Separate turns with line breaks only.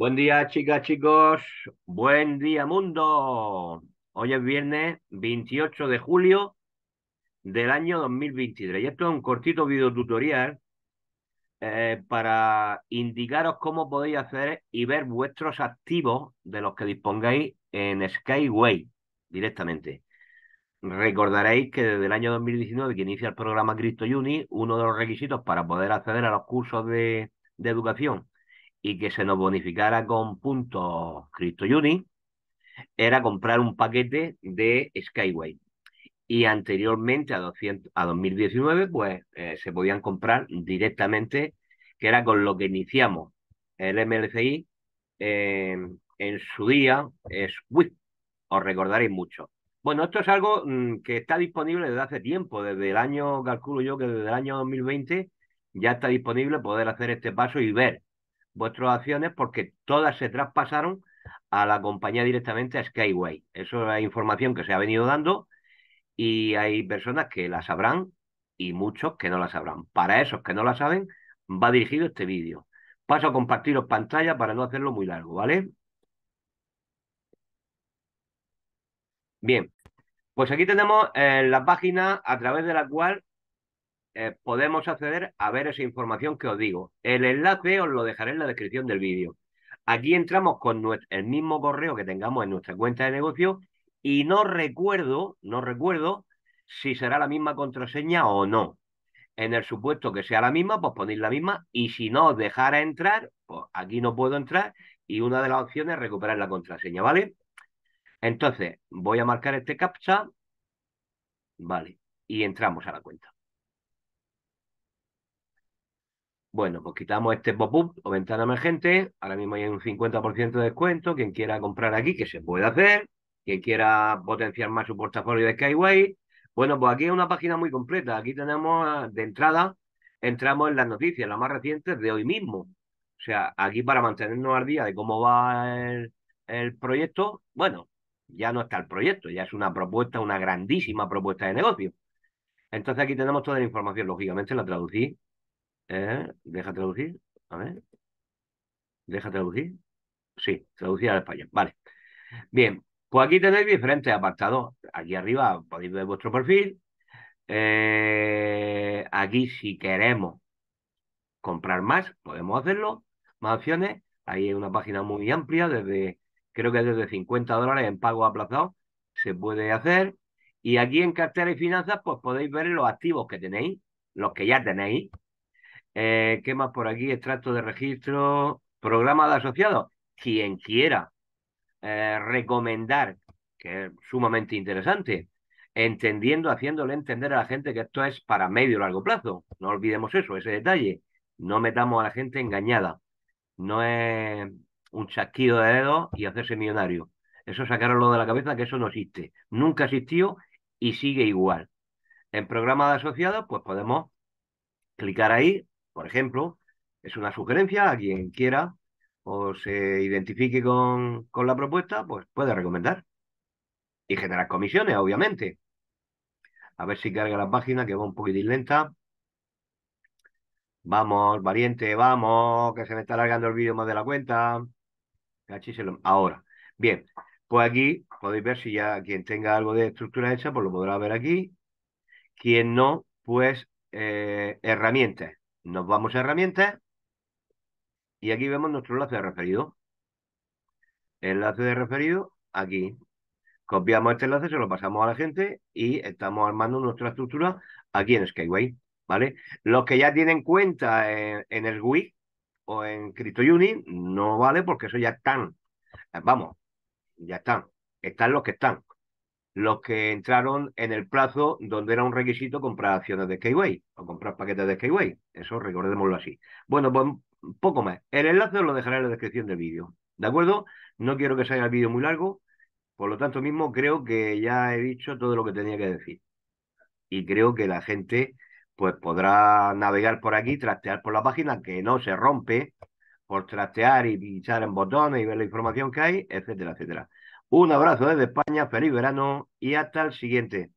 Buen día, chicas, chicos. Buen día, mundo. Hoy es viernes 28 de julio del año 2023. Y esto es un cortito videotutorial eh, para indicaros cómo podéis hacer y ver vuestros activos de los que dispongáis en Skyway directamente. Recordaréis que desde el año 2019 que inicia el programa Cristo Uni, uno de los requisitos para poder acceder a los cursos de educación y que se nos bonificara con puntos CryptoUni era comprar un paquete de Skyway. Y anteriormente a, 200, a 2019, pues eh, se podían comprar directamente, que era con lo que iniciamos el MLCI en su día, es Os recordaréis mucho. Bueno, esto es algo mm, que está disponible desde hace tiempo, desde el año, calculo yo que desde el año 2020 ya está disponible poder hacer este paso y ver vuestras acciones porque todas se traspasaron a la compañía directamente a Skyway. Eso es la información que se ha venido dando y hay personas que la sabrán y muchos que no la sabrán. Para esos que no la saben, va dirigido este vídeo. Paso a compartiros pantalla para no hacerlo muy largo, ¿vale? Bien, pues aquí tenemos eh, la página a través de la cual eh, podemos acceder a ver esa información que os digo. El enlace os lo dejaré en la descripción del vídeo. Aquí entramos con el mismo correo que tengamos en nuestra cuenta de negocio y no recuerdo, no recuerdo si será la misma contraseña o no. En el supuesto que sea la misma, pues ponéis la misma y si no os dejara entrar, pues aquí no puedo entrar y una de las opciones es recuperar la contraseña, ¿vale? Entonces, voy a marcar este captcha, ¿vale? Y entramos a la cuenta. Bueno, pues quitamos este pop-up o ventana emergente. Ahora mismo hay un 50% de descuento. Quien quiera comprar aquí, que se puede hacer. Quien quiera potenciar más su portafolio de Skyway. Bueno, pues aquí es una página muy completa. Aquí tenemos ah, de entrada, entramos en las noticias, las más recientes de hoy mismo. O sea, aquí para mantenernos al día de cómo va el, el proyecto, bueno, ya no está el proyecto, ya es una propuesta, una grandísima propuesta de negocio. Entonces aquí tenemos toda la información, lógicamente la traducí eh, deja traducir. A ver. Deja traducir. Sí, traducir al español. Vale. Bien, pues aquí tenéis diferentes apartados. Aquí arriba podéis ver vuestro perfil. Eh, aquí si queremos comprar más, podemos hacerlo. Más opciones. Ahí hay una página muy amplia, desde creo que desde 50 dólares en pago aplazado se puede hacer. Y aquí en cartera y finanzas, pues podéis ver los activos que tenéis, los que ya tenéis, eh, ¿Qué más por aquí? Extracto de registro, programa de asociados. Quien quiera eh, recomendar, que es sumamente interesante, entendiendo, haciéndole entender a la gente que esto es para medio y largo plazo. No olvidemos eso, ese detalle. No metamos a la gente engañada. No es un chasquido de dedos y hacerse millonario. Eso sacarlo de la cabeza, que eso no existe. Nunca existió y sigue igual. En programa de asociados, pues podemos clicar ahí, por ejemplo, es una sugerencia a quien quiera o se identifique con, con la propuesta, pues puede recomendar. Y generar comisiones, obviamente. A ver si carga la página, que va un poquitín lenta. Vamos, valiente, vamos, que se me está alargando el vídeo más de la cuenta. Ahora, bien, pues aquí podéis ver si ya quien tenga algo de estructura hecha, pues lo podrá ver aquí. Quien no, pues eh, herramientas. Nos vamos a herramientas y aquí vemos nuestro enlace de referido. Enlace de referido aquí. Copiamos este enlace, se lo pasamos a la gente y estamos armando nuestra estructura aquí en Skyway. ¿vale? Los que ya tienen cuenta en, el GUI o en CryptoUni no vale porque eso ya están. Vamos, ya están. Están los que están los que entraron en el plazo donde era un requisito comprar acciones de Skyway o comprar paquetes de Skyway. Eso recordémoslo así. Bueno, pues poco más. El enlace lo dejaré en la descripción del vídeo. ¿De acuerdo? No quiero que sea el vídeo muy largo. Por lo tanto mismo, creo que ya he dicho todo lo que tenía que decir. Y creo que la gente pues podrá navegar por aquí, trastear por la página, que no se rompe por trastear y pinchar en botones y ver la información que hay, etcétera, etcétera. Un abrazo desde España, feliz verano y hasta el siguiente.